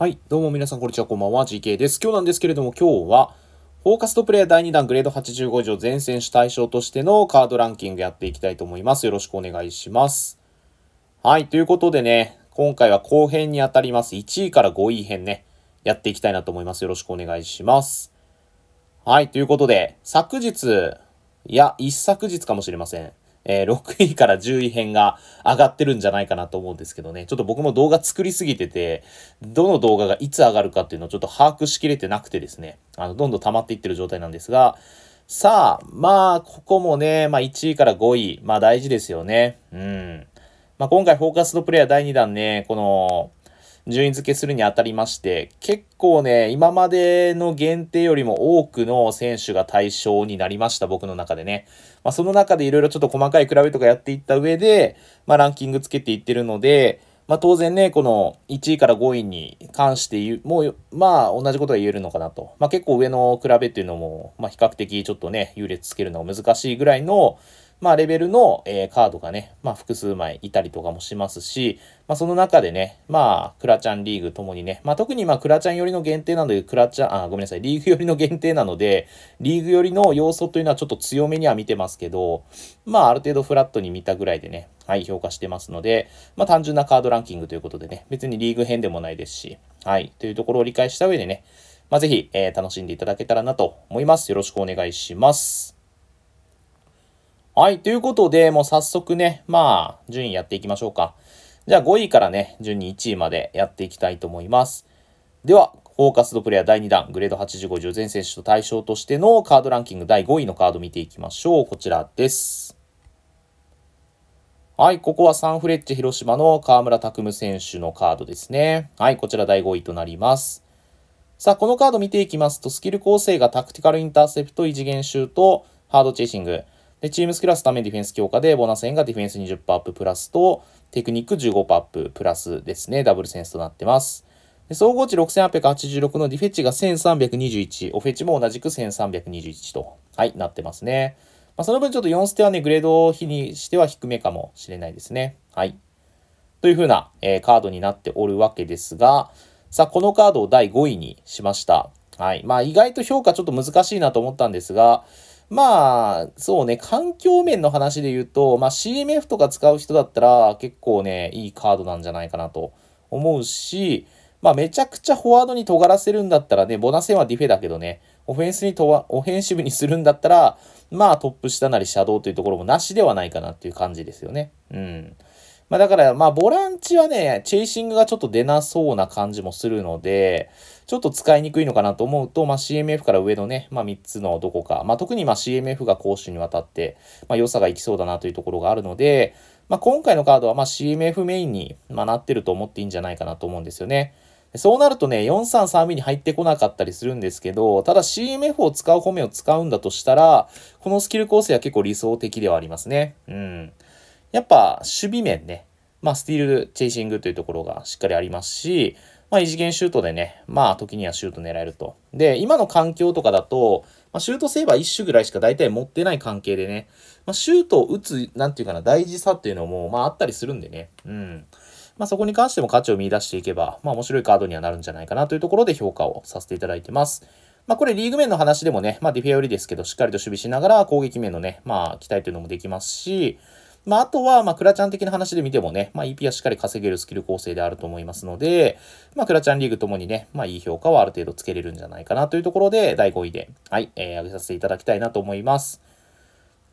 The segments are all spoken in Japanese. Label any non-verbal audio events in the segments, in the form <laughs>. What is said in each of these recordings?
はい。どうも皆さん、こんにちは。こんばんは。GK です。今日なんですけれども、今日は、フォーカストプレイヤー第2弾グレード85以上全選手対象としてのカードランキングやっていきたいと思います。よろしくお願いします。はい。ということでね、今回は後編にあたります。1位から5位編ね、やっていきたいなと思います。よろしくお願いします。はい。ということで、昨日、いや、一昨日かもしれません。えー、6 <laughs> 位から10位編が上がってるんじゃないかなと思うんですけどね。ちょっと僕も動画作りすぎてて、どの動画がいつ上がるかっていうのをちょっと把握しきれてなくてですね、あの、どんどん溜まっていってる状態なんですが、さあ、まあ、ここもね、まあ1位から5位、まあ大事ですよね。うん。まあ今回フォーカスのプレイヤー第2弾ね、この、順位付けするにあたりまして、結構ね、今までの限定よりも多くの選手が対象になりました、僕の中でね。まあ、その中でいろいろちょっと細かい比べとかやっていった上で、まあ、ランキングつけていってるので、まあ、当然ね、この1位から5位に関して言う、もう、まあ、同じことが言えるのかなと。まあ、結構上の比べっていうのも、まあ、比較的ちょっとね、優劣つけるのは難しいぐらいの、まあ、レベルの、えー、カードがね、まあ、複数枚いたりとかもしますし、まあ、その中でね、まあ、クラちゃんリーグともにね、まあ、特にまあ、クラちゃん寄りの限定なので、クラちゃん、あ、ごめんなさい、リーグ寄りの限定なので、リーグ寄りの要素というのはちょっと強めには見てますけど、まあ、ある程度フラットに見たぐらいでね、はい、評価してますので、まあ、単純なカードランキングということでね、別にリーグ編でもないですし、はい、というところを理解した上でね、まあ、ぜひ、えー、楽しんでいただけたらなと思います。よろしくお願いします。はい。ということで、もう早速ね、まあ、順位やっていきましょうか。じゃあ5位からね、順に1位までやっていきたいと思います。では、フォーカスドプレイヤー第2弾、グレード8 5 5全選手と対象としてのカードランキング第5位のカード見ていきましょう。こちらです。はい、ここはサンフレッチェ広島の河村拓夢選手のカードですね。はい、こちら第5位となります。さあ、このカード見ていきますと、スキル構成がタクティカルインターセプト、異次元シュート、ハードチェイシング。で、チームスクラスためディフェンス強化で、ボーナス円がディフェンス20%アッププラスと、テクニック15%アッププラスですね。ダブルセンスとなってます。で総合値6886のディフェチが1321、オフェチも同じく1321と、はい、なってますね。まあ、その分ちょっと4ステはね、グレード比にしては低めかもしれないですね。はい。というふうな、えー、カードになっておるわけですが、さあ、このカードを第5位にしました。はい。まあ、意外と評価ちょっと難しいなと思ったんですが、まあ、そうね、環境面の話で言うと、まあ CMF とか使う人だったら結構ね、いいカードなんじゃないかなと思うし、まあめちゃくちゃフォワードに尖らせるんだったらね、ボナセンはディフェだけどね、オフェンスにとは、オフェンシブにするんだったら、まあトップ下なりシャドウというところもなしではないかなっていう感じですよね。うん。まあ、だから、まあ、ボランチはね、チェイシングがちょっと出なそうな感じもするので、ちょっと使いにくいのかなと思うと、まあ、CMF から上のね、まあ、3つのどこか、まあ、特にまあ CMF が攻守にわたって、まあ、良さがいきそうだなというところがあるので、まあ、今回のカードはまあ CMF メインに、まあ、なってると思っていいんじゃないかなと思うんですよね。そうなるとね、4332に入ってこなかったりするんですけど、ただ CMF を使う方面を使うんだとしたら、このスキル構成は結構理想的ではありますね。うん。やっぱ守備面ね、まあ、スティールチェイシングというところがしっかりありますし、まあ、異次元シュートでね、まあ、時にはシュート狙えると。で、今の環境とかだと、まあ、シュートセーバー1種ぐらいしか大体持ってない関係でね、まあ、シュートを打つ、なんていうかな、大事さっていうのも、まあ、あったりするんでね、うん。まあ、そこに関しても価値を見出していけば、まあ、面白いカードにはなるんじゃないかなというところで評価をさせていただいてます。まあ、これリーグ面の話でもね、まあ、ディフェアよりですけど、しっかりと守備しながら攻撃面のね、まあ、期待というのもできますし、まあ、あとは、まあ、クラちゃん的な話で見てもね、まあ、EP はしっかり稼げるスキル構成であると思いますので、まあ、クラちゃんリーグともにね、まあ、いい評価はある程度つけれるんじゃないかなというところで、第5位で、はい、えー、上げさせていただきたいなと思います。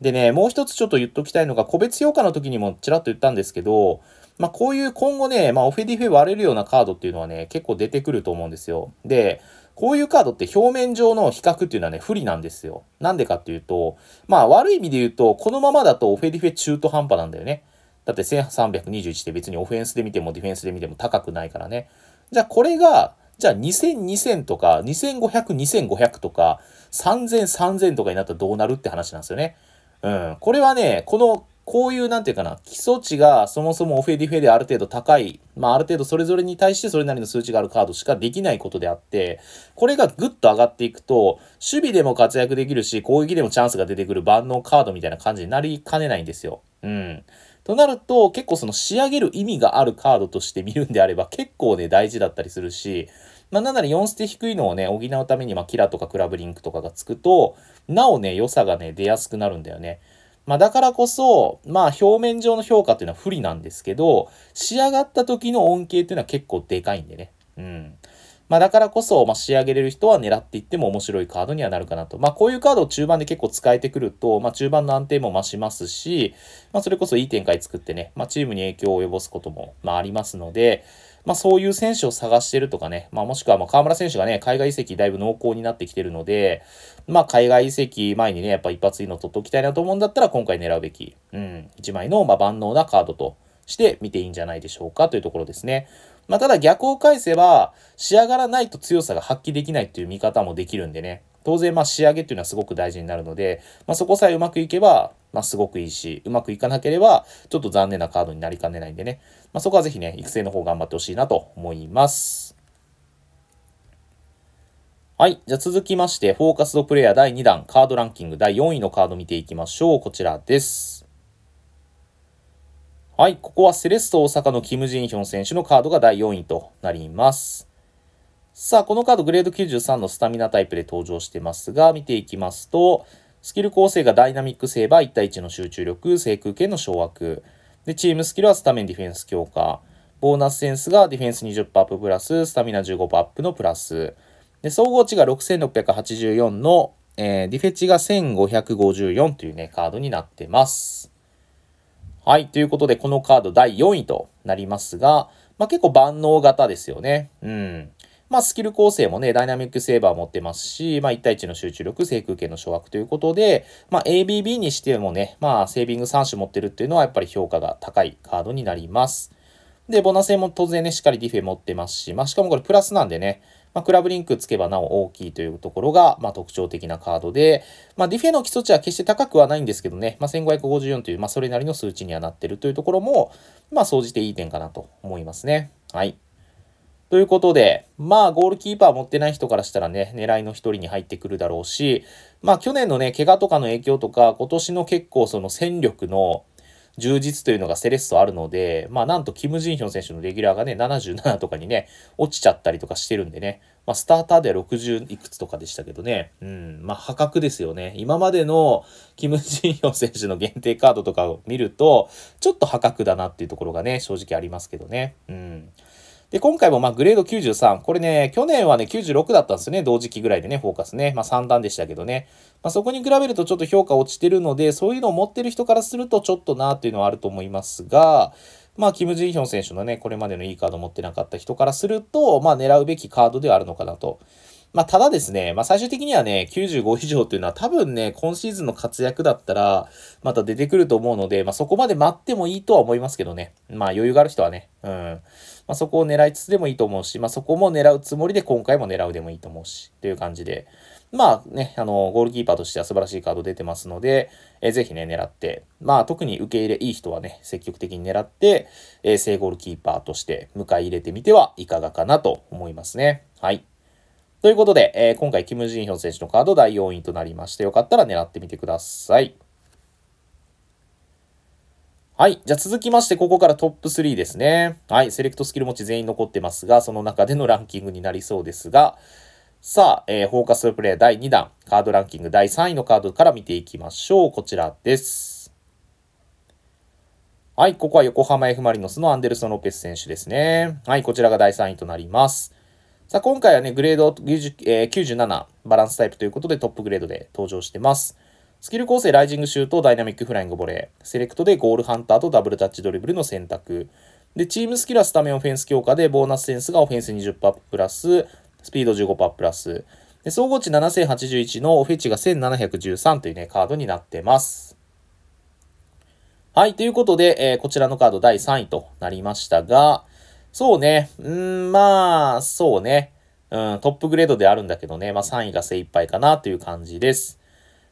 でね、もう一つちょっと言っときたいのが、個別評価の時にもちらっと言ったんですけど、まあ、こういう今後ね、まあ、オフェディフェ割れるようなカードっていうのはね、結構出てくると思うんですよ。で、こういうカードって表面上の比較っていうのはね、不利なんですよ。なんでかっていうと、まあ悪い意味で言うと、このままだとオフェリフェ中途半端なんだよね。だって1321って別にオフェンスで見てもディフェンスで見ても高くないからね。じゃあこれが、じゃあ2000、2000とか、2500、2500とか、3000、3000とかになったらどうなるって話なんですよね。うん。これはね、このこういう、なんていうかな、基礎値がそもそもオフェディフェである程度高い、まあある程度それぞれに対してそれなりの数値があるカードしかできないことであって、これがぐっと上がっていくと、守備でも活躍できるし、攻撃でもチャンスが出てくる万能カードみたいな感じになりかねないんですよ。うん。となると、結構その仕上げる意味があるカードとして見るんであれば、結構ね、大事だったりするし、まあ、なんなら4捨て低いのをね、補うために、まあ、キラとかクラブリンクとかがつくと、なおね、良さがね、出やすくなるんだよね。まあ、だからこそ、まあ、表面上の評価っていうのは不利なんですけど、仕上がった時の恩恵っていうのは結構でかいんでね。うん。まあ、だからこそ、まあ、仕上げれる人は狙っていっても面白いカードにはなるかなと。まあ、こういうカードを中盤で結構使えてくると、まあ、中盤の安定も増しますし、まあ、それこそいい展開作ってね、まあ、チームに影響を及ぼすことも、まあ、ありますので、まあ、そういう選手を探してるとかね、まあ、もしくはま河村選手がね、海外移籍だいぶ濃厚になってきてるので、まあ、海外移籍前にね、やっぱ一発いいの取っておきたいなと思うんだったら、今回狙うべき、うん、1枚のま万能なカードとして見ていいんじゃないでしょうかというところですね。まあ、ただ逆を返せば、仕上がらないと強さが発揮できないっていう見方もできるんでね。当然、まあ、仕上げっていうのはすごく大事になるので、まあ、そこさえうまくいけば、まあ、すごくいいし、うまくいかなければ、ちょっと残念なカードになりかねないんでね、まあ、そこはぜひね、育成の方頑張ってほしいなと思います。はい。じゃあ続きまして、フォーカスドプレイヤー第2弾、カードランキング第4位のカード見ていきましょう。こちらです。はい。ここはセレスト大阪のキム・ジンヒョン選手のカードが第4位となります。さあ、このカードグレード93のスタミナタイプで登場してますが、見ていきますと、スキル構成がダイナミックセーバー1対1の集中力、制空権の掌握。で、チームスキルはスタメンディフェンス強化。ボーナスセンスがディフェンス20%アッププラス、スタミナ15%アップのプラス。で、総合値が6684の、えー、ディフェチが1554というね、カードになってます。はい、ということで、このカード第4位となりますが、まあ、結構万能型ですよね。うん。まあ、スキル構成もね、ダイナミックセーバー持ってますし、まあ、1対1の集中力、制空権の掌握ということで、まあ、ABB にしてもね、まあ、セービング3種持ってるっていうのは、やっぱり評価が高いカードになります。で、ボナセも当然ね、しっかりディフェ持ってますし、まあ、しかもこれプラスなんでね、まあ、クラブリンクつけばなお大きいというところが、まあ、特徴的なカードで、まあ、ディフェの基礎値は決して高くはないんですけどね、まあ、1554という、まあ、それなりの数値にはなってるというところも、まあ、総じていい点かなと思いますね。はい。ということで、まあ、ゴールキーパー持ってない人からしたらね、狙いの一人に入ってくるだろうし、まあ、去年のね、怪我とかの影響とか、今年の結構その戦力の充実というのがセレッソあるので、まあ、なんとキム・ジンヒョン選手のレギュラーがね、77とかにね、落ちちゃったりとかしてるんでね、まあ、スターターでは60いくつとかでしたけどね、うん、まあ、破格ですよね。今までのキム・ジンヒョン選手の限定カードとかを見ると、ちょっと破格だなっていうところがね、正直ありますけどね、うん。で、今回もまあグレード93。これね、去年はね、96だったんですよね。同時期ぐらいでね、フォーカスね。まあ3段でしたけどね。まあそこに比べるとちょっと評価落ちてるので、そういうのを持ってる人からするとちょっとなっていうのはあると思いますが、まあ、キム・ジンヒョン選手のね、これまでのいいカード持ってなかった人からすると、まあ、狙うべきカードではあるのかなと。まあ、ただですね、まあ、最終的にはね、95以上というのは多分ね、今シーズンの活躍だったら、また出てくると思うので、まあ、そこまで待ってもいいとは思いますけどね。まあ、余裕がある人はね。うん。まあ、そこを狙いつつでもいいと思うし、まあ、そこも狙うつもりで今回も狙うでもいいと思うし、という感じで。まあね、あの、ゴールキーパーとしては素晴らしいカード出てますので、えー、ぜひね、狙って、まあ特に受け入れいい人はね、積極的に狙って、えー、正ゴールキーパーとして迎え入れてみてはいかがかなと思いますね。はい。ということで、えー、今回、キム・ジンヒョン選手のカード第4位となりまして、よかったら狙ってみてください。はい。じゃあ続きまして、ここからトップ3ですね。はい。セレクトスキル持ち全員残ってますが、その中でのランキングになりそうですが、さあ、えー、フォーカスプレイ第2弾、カードランキング第3位のカードから見ていきましょう。こちらです。はい。ここは横浜 F・ マリノスのアンデルソン・ロペス選手ですね。はい。こちらが第3位となります。さあ、今回はね、グレード9え7バランスタイプということでトップグレードで登場してます。スキル構成、ライジングシュート、ダイナミックフライングボレー。セレクトでゴールハンターとダブルタッチドリブルの選択。で、チームスキルはスタメンオフェンス強化で、ボーナスセンスがオフェンス20%パープラス、スピード15%パーププラス。で、総合値7081のオフェチが1713というね、カードになってます。はい、ということで、えー、こちらのカード第3位となりましたが、そうね。うん、まあ、そうね。うん、トップグレードであるんだけどね。まあ3位が精一杯かなという感じです。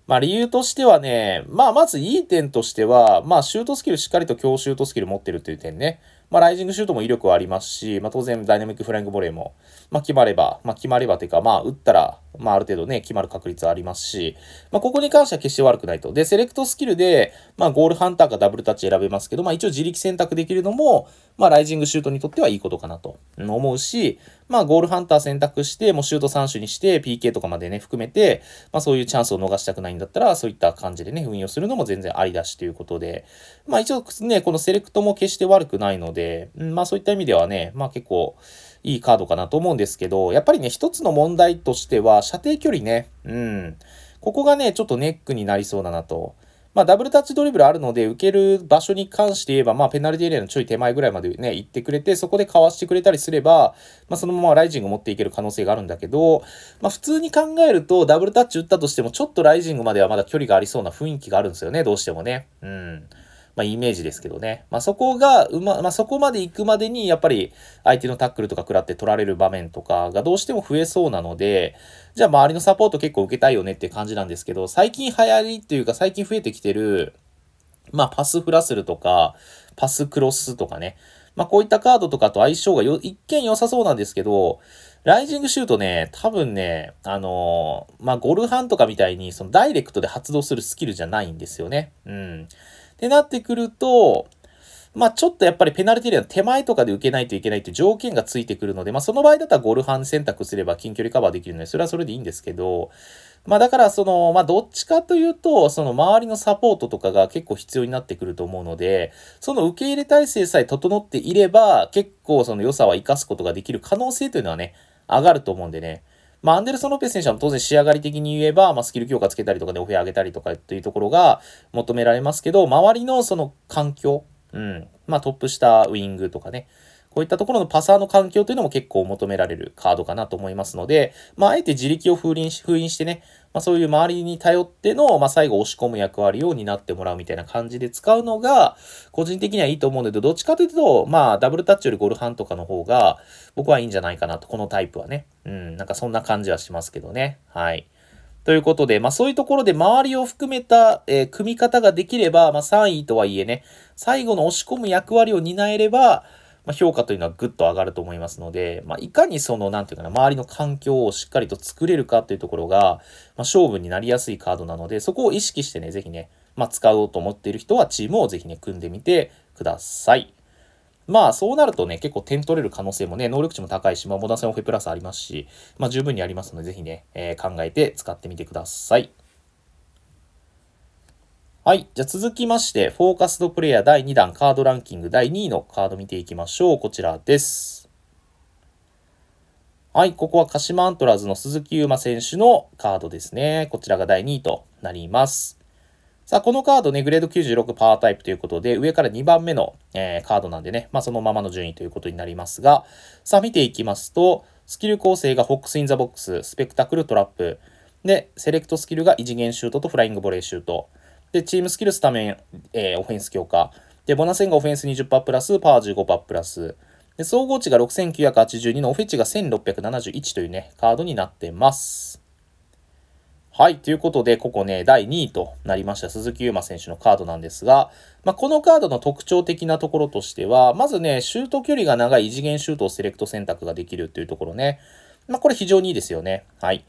まあ理由としてはね、まあまずいい点としては、まあシュートスキルしっかりと強シュートスキル持ってるという点ね。まあライジングシュートも威力はありますし、まあ当然ダイナミックフライングボレーも、まあ決まれば、まあ決まればというか、まあ打ったらまあ、ある程度ね、決まる確率はありますし、まあ、ここに関しては決して悪くないと。で、セレクトスキルで、まあ、ゴールハンターかダブルタッチ選べますけど、まあ、一応自力選択できるのも、まあ、ライジングシュートにとってはいいことかなと思うし、まあ、ゴールハンター選択して、もうシュート3種にして、PK とかまでね、含めて、まあ、そういうチャンスを逃したくないんだったら、そういった感じでね、運用するのも全然ありだしということで、まあ、一応ね、このセレクトも決して悪くないので、まあ、そういった意味ではね、まあ、結構、いいカードかなと思うんですけど、やっぱりね、一つの問題としては、射程距離ね、うん。ここがね、ちょっとネックになりそうだなと。まあ、ダブルタッチドリブルあるので、受ける場所に関して言えば、まあ、ペナルティエリアのちょい手前ぐらいまでね、行ってくれて、そこでかわしてくれたりすれば、まあ、そのままライジング持っていける可能性があるんだけど、まあ、普通に考えると、ダブルタッチ打ったとしても、ちょっとライジングまではまだ距離がありそうな雰囲気があるんですよね、どうしてもね。うん。まあ、イメージですけどね。まあ、そこが、うま、まあ、そこまで行くまでに、やっぱり、相手のタックルとか食らって取られる場面とかがどうしても増えそうなので、じゃあ、周りのサポート結構受けたいよねって感じなんですけど、最近流行りっていうか、最近増えてきてる、まあ、パスフラスルとか、パスクロスとかね。まあ、こういったカードとかと相性がよ、一見良さそうなんですけど、ライジングシュートね、多分ね、あのー、まあ、ゴルハンとかみたいに、そのダイレクトで発動するスキルじゃないんですよね。うん。ってなってくると、まあちょっとやっぱりペナルティエリアの手前とかで受けないといけないという条件がついてくるので、まあその場合だったらゴルハン選択すれば近距離カバーできるので、それはそれでいいんですけど、まあだからその、まあどっちかというと、その周りのサポートとかが結構必要になってくると思うので、その受け入れ体制さえ整っていれば、結構その良さは活かすことができる可能性というのはね、上がると思うんでね。まあ、アンデルソン・ロペス選手は当然仕上がり的に言えば、まあ、スキル強化つけたりとかでオフェア上げたりとかっていうところが求められますけど、周りのその環境、うん、まあ、トップ下ウイングとかね、こういったところのパサーの環境というのも結構求められるカードかなと思いますので、まあ、あえて自力を封印し封印してね、まあ、そういう周りに頼っての、まあ、最後押し込む役割を担ってもらうみたいな感じで使うのが、個人的にはいいと思うので、どっちかというと、まあ、ダブルタッチよりゴルハンとかの方が、僕はいいんじゃないかなと、このタイプはね。うん、なんかそんな感じはしますけどね。はい。ということで、まあそういうところで周りを含めた、えー、組み方ができれば、まあ3位とはいえね、最後の押し込む役割を担えれば、まあ、評価というのはぐっと上がると思いますので、まあ、いかにその、なんていうかな、周りの環境をしっかりと作れるかというところが、まあ、勝負になりやすいカードなので、そこを意識してね、ぜひね、まあ、使おうと思っている人はチームをぜひね、組んでみてください。まあそうなるとね、結構点取れる可能性もね、能力値も高いし、まあモダン戦オフェプラスありますし、まあ十分にありますので、ぜひね、えー、考えて使ってみてください。はい。じゃ続きまして、フォーカスドプレイヤー第2弾カードランキング第2位のカード見ていきましょう。こちらです。はい。ここは鹿島アントラーズの鈴木優馬選手のカードですね。こちらが第2位となります。さあ、このカードね、グレード96パワータイプということで、上から2番目の、えー、カードなんでね、まあそのままの順位ということになりますが、さあ見ていきますと、スキル構成がホックス・イン・ザ・ボックス、スペクタクル・トラップ。で、セレクトスキルが異次元シュートとフライングボレーシュート。で、チームスキルスタメン、えー、オフェンス強化。で、ボナセンがオフェンス20%プラス、パー15%プラス。で、総合値が6982のオフェチが1671というね、カードになってます。はい。ということで、ここね、第2位となりました鈴木優馬選手のカードなんですが、まあ、このカードの特徴的なところとしては、まずね、シュート距離が長い異次元シュートをセレクト選択ができるというところね。まあ、これ非常にいいですよね。はい。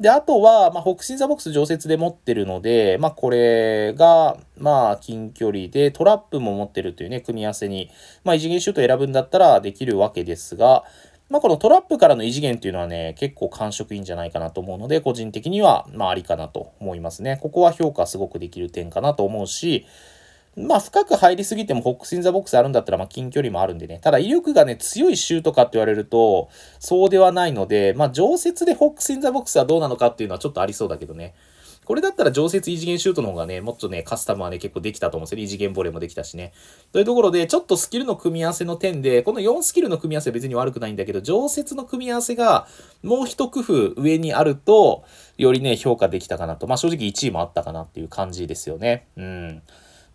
で、あとは、まあ、ホックザ・ボックス常設で持ってるので、まあ、これが、まあ、近距離で、トラップも持ってるというね、組み合わせに、まあ、異次元シュート選ぶんだったらできるわけですが、まあ、このトラップからの異次元っていうのはね、結構感触いいんじゃないかなと思うので、個人的には、まあ、ありかなと思いますね。ここは評価すごくできる点かなと思うし、まあ、深く入りすぎてもホックス・イン・ザ・ボックスあるんだったら、まあ、近距離もあるんでね。ただ、威力がね、強いシュートかって言われると、そうではないので、まあ、常設でホックス・イン・ザ・ボックスはどうなのかっていうのはちょっとありそうだけどね。これだったら常設異次元シュートの方がね、もっとね、カスタムはね、結構できたと思うんですよね。異次元ボレーもできたしね。というところで、ちょっとスキルの組み合わせの点で、この4スキルの組み合わせは別に悪くないんだけど、常設の組み合わせがもう一工夫上にあると、よりね、評価できたかなと。まあ正直1位もあったかなっていう感じですよね。うん。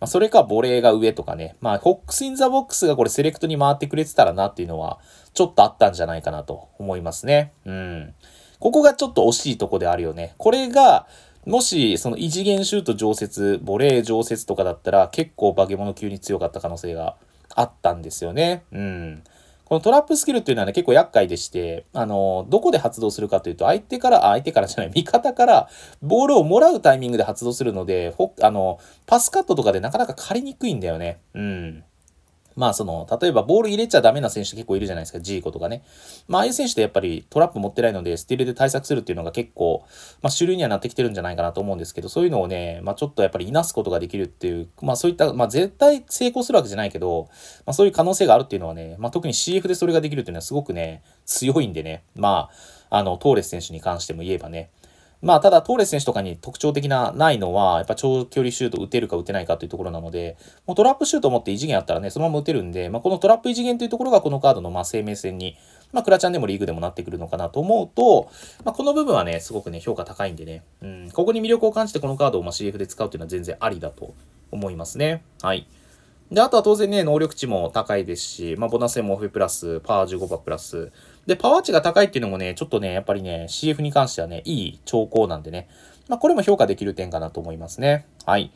まあ、それかボレーが上とかね。まあ、ホックス・イン・ザ・ボックスがこれセレクトに回ってくれてたらなっていうのは、ちょっとあったんじゃないかなと思いますね。うん。ここがちょっと惜しいとこであるよね。これが、もし、その異次元シュート常設、ボレー常設とかだったら、結構化け物級に強かった可能性があったんですよね。うん。このトラップスキルっていうのはね、結構厄介でして、あの、どこで発動するかというと、相手から、相手からじゃない、味方からボールをもらうタイミングで発動するので、ほあの、パスカットとかでなかなか借りにくいんだよね。うん。まあその、例えばボール入れちゃダメな選手結構いるじゃないですか、ジーコとかね。まあああいう選手ってやっぱりトラップ持ってないので、スティールで対策するっていうのが結構、まあ主流にはなってきてるんじゃないかなと思うんですけど、そういうのをね、まあちょっとやっぱりいなすことができるっていう、まあそういった、まあ絶対成功するわけじゃないけど、まあそういう可能性があるっていうのはね、まあ特に CF でそれができるっていうのはすごくね、強いんでね、まあ、あの、トーレス選手に関しても言えばね、まあ、ただ、トーレス選手とかに特徴的な、ないのは、やっぱ長距離シュート打てるか打てないかというところなので、もうトラップシュートを持って異次元あったらね、そのまま打てるんで、まあ、このトラップ異次元というところが、このカードの、まあ、生命線に、まあ、クラチャンでもリーグでもなってくるのかなと思うと、まあ、この部分はね、すごくね、評価高いんでね、うん、ここに魅力を感じて、このカードをまあ CF で使うというのは全然ありだと思いますね。はい。で、あとは当然ね、能力値も高いですし、まあ、ボナスもオフプラス、パワー15%プラス、で、パワー値が高いっていうのもね、ちょっとね、やっぱりね、CF に関してはね、いい兆候なんでね、まあ、これも評価できる点かなと思いますね。はい。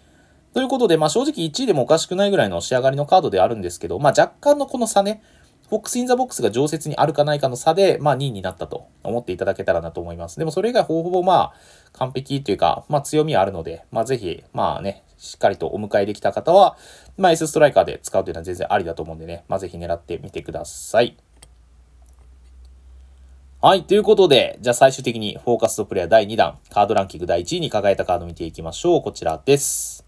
ということで、まあ、正直1位でもおかしくないぐらいの仕上がりのカードであるんですけど、まあ、若干のこの差ね、フォックス・イン・ザ・ボックスが常設にあるかないかの差で、まあ、2位になったと思っていただけたらなと思います。でも、それ以外ほぼほぼ、まあ、完璧というか、まあ、強みはあるので、まあ、ぜひ、まあね、しっかりとお迎えできた方は、まあ、S ストライカーで使うというのは全然ありだと思うんでね、まあ、ぜひ狙ってみてください。はい。ということで、じゃあ最終的にフォーカスとプレイヤー第2弾、カードランキング第1位に輝いたカード見ていきましょう。こちらです。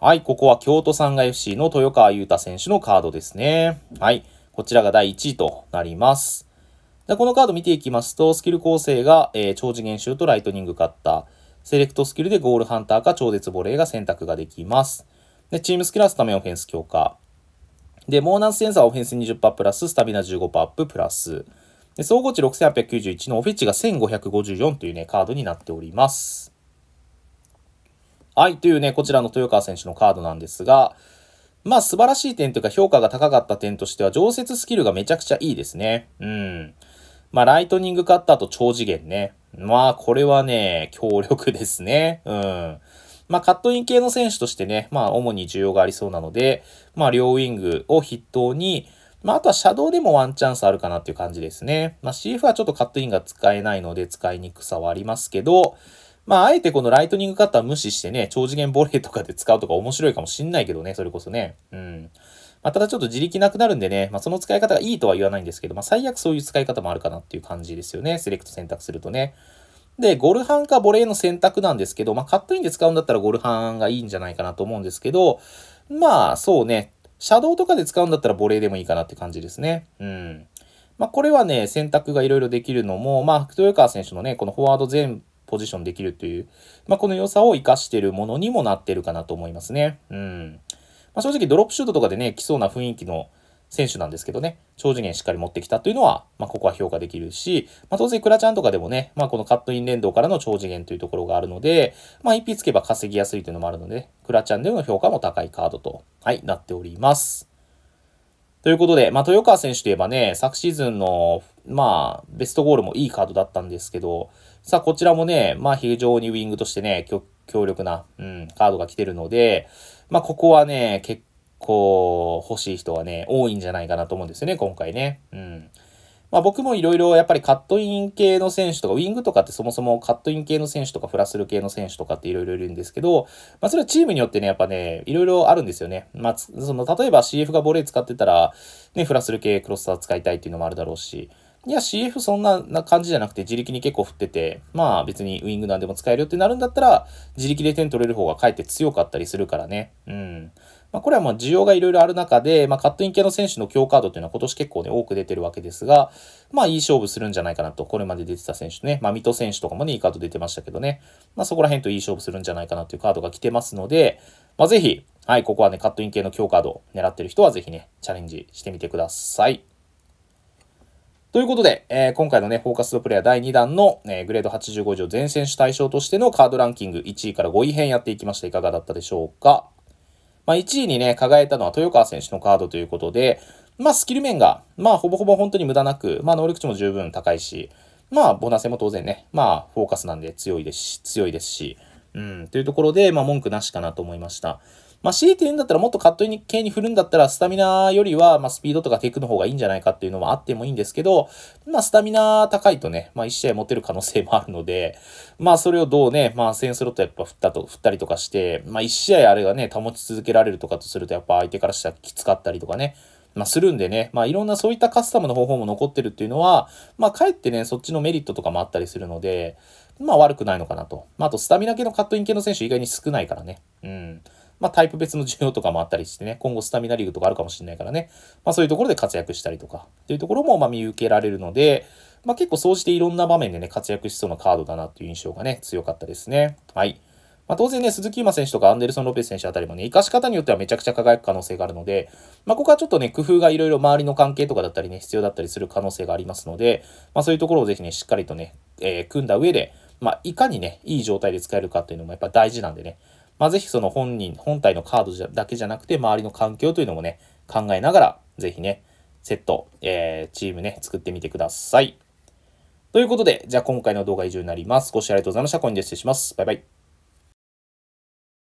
はい。ここは京都産が FC の豊川優太選手のカードですね。はい。こちらが第1位となります。じゃこのカード見ていきますと、スキル構成が、えー、超次元衆とライトニングカッター。セレクトスキルでゴールハンターか超絶ボレーが選択ができます。で、チームスキルはスタメンオフェンス強化。で、モーナスセンサーオフェンス20%プラス、スタビナ15%アッププラス。で、総合値6891のオフェチが1554というね、カードになっております。はい、というね、こちらの豊川選手のカードなんですが、まあ素晴らしい点というか評価が高かった点としては、常設スキルがめちゃくちゃいいですね。うん。まあライトニングカッターと超次元ね。まあこれはね、強力ですね。うん。まあ、カットイン系の選手としてね、まあ、主に需要がありそうなので、まあ、両ウィングを筆頭に、まあ、あとはシャドウでもワンチャンスあるかなっていう感じですね。まあ、CF はちょっとカットインが使えないので使いにくさはありますけど、まあ、あえてこのライトニングカッター無視してね、超次元ボレーとかで使うとか面白いかもしんないけどね、それこそね。うん。まあ、ただちょっと自力なくなるんでね、まあ、その使い方がいいとは言わないんですけど、まあ、最悪そういう使い方もあるかなっていう感じですよね。セレクト選択するとね。で、ゴルハンかボレーの選択なんですけど、まあ、カットインで使うんだったらゴルハンがいいんじゃないかなと思うんですけど、まあ、そうね、シャドウとかで使うんだったらボレーでもいいかなって感じですね。うん。まあ、これはね、選択がいろいろできるのも、まあ、福豊川選手のね、このフォワード全ポジションできるという、まあ、この良さを活かしているものにもなってるかなと思いますね。うん。まあ、正直、ドロップシュートとかでね、来そうな雰囲気の選手なんですけどね、超次元しっかり持ってきたというのは、まあ、ここは評価できるし、まあ、当然、クくらちゃんとかでもね、まあ、このカットイン連動からの超次元というところがあるので、まあ、p つけば稼ぎやすいというのもあるので、クラちゃんでの評価も高いカードと、はい、なっております。ということで、まあ、豊川選手といえばね、昨シーズンの、まあ、ベストゴールもいいカードだったんですけど、さあ、こちらもね、まあ、非常にウィングとしてね、強力な、うん、カードが来てるので、まあ、ここはね、結こう、欲しい人はね、多いんじゃないかなと思うんですよね、今回ね。うん。まあ僕もいろいろやっぱりカットイン系の選手とか、ウィングとかってそもそもカットイン系の選手とか、フラスル系の選手とかっていろいろいるんですけど、まあそれはチームによってね、やっぱね、いろいろあるんですよね。まあ、その、例えば CF がボレー使ってたら、ね、フラスル系クロスター使いたいっていうのもあるだろうし、いや、CF そんな感じじゃなくて、自力に結構振ってて、まあ別にウィングなんでも使えるよってなるんだったら、自力で点取れる方がかえって強かったりするからね。うん。まあ、これはまあ需要がいろいろある中で、まあ、カットイン系の選手の強カードっていうのは今年結構ね、多く出てるわけですが、まあ、いい勝負するんじゃないかなと、これまで出てた選手ね、まあ、水戸選手とかもね、いいカード出てましたけどね、まあ、そこら辺といい勝負するんじゃないかなというカードが来てますので、まあ、ぜひ、はい、ここはね、カットイン系の強カードを狙ってる人はぜひね、チャレンジしてみてください。ということで、えー、今回のね、フォーカスドプレイヤー第2弾の、えー、グレード85条全選手対象としてのカードランキング1位から5位編やっていきました。いかがだったでしょうかまあ、1位にね、輝いたのは豊川選手のカードということで、まあ、スキル面が、まあ、ほぼほぼ本当に無駄なく、まあ、能力値も十分高いし、まあ、ボナセも当然ね、まあ、フォーカスなんで強いですし、強いですし、うん、というところで、まあ、文句なしかなと思いました。まあ、強いて言うんだったらもっとカットイン系に振るんだったら、スタミナよりは、まあ、スピードとかテクの方がいいんじゃないかっていうのはあってもいいんですけど、まあ、スタミナ高いとね、まあ、1試合持てる可能性もあるので、まあ、それをどうね、まあ、1000スロットやっぱ振ったと、振ったりとかして、まあ、1試合あれがね、保ち続けられるとかとすると、やっぱ相手からしたらきつかったりとかね、まあ、するんでね、まあ、いろんなそういったカスタムの方法も残ってるっていうのは、まあ、かえってね、そっちのメリットとかもあったりするので、まあ、悪くないのかなと。まあ、あと、スタミナ系のカットイン系の選手意外に少ないからね。うん。まあ、タイプ別の需要とかもあったりしてね、今後スタミナリーグとかあるかもしれないからね、まあ、そういうところで活躍したりとか、っていうところも、ま見受けられるので、まあ、結構総じていろんな場面でね、活躍しそうなカードだなっていう印象がね、強かったですね。はい。まあ、当然ね、鈴木優馬選手とかアンデルソン・ロペス選手あたりもね、生かし方によってはめちゃくちゃ輝く可能性があるので、まあ、ここはちょっとね、工夫がいろいろ周りの関係とかだったりね、必要だったりする可能性がありますので、まあ、そういうところをぜひね、しっかりとね、えー、組んだ上で、まあ、いかにね、いい状態で使えるかっていうのもやっぱ大事なんでね、まあ、ぜひその本人、本体のカードだけじゃなくて、周りの環境というのもね、考えながら、ぜひね、セット、えー、チームね、作ってみてください。ということで、じゃあ今回の動画は以上になります。ご視聴ありがとうございました。コインで失礼します。バイバイ。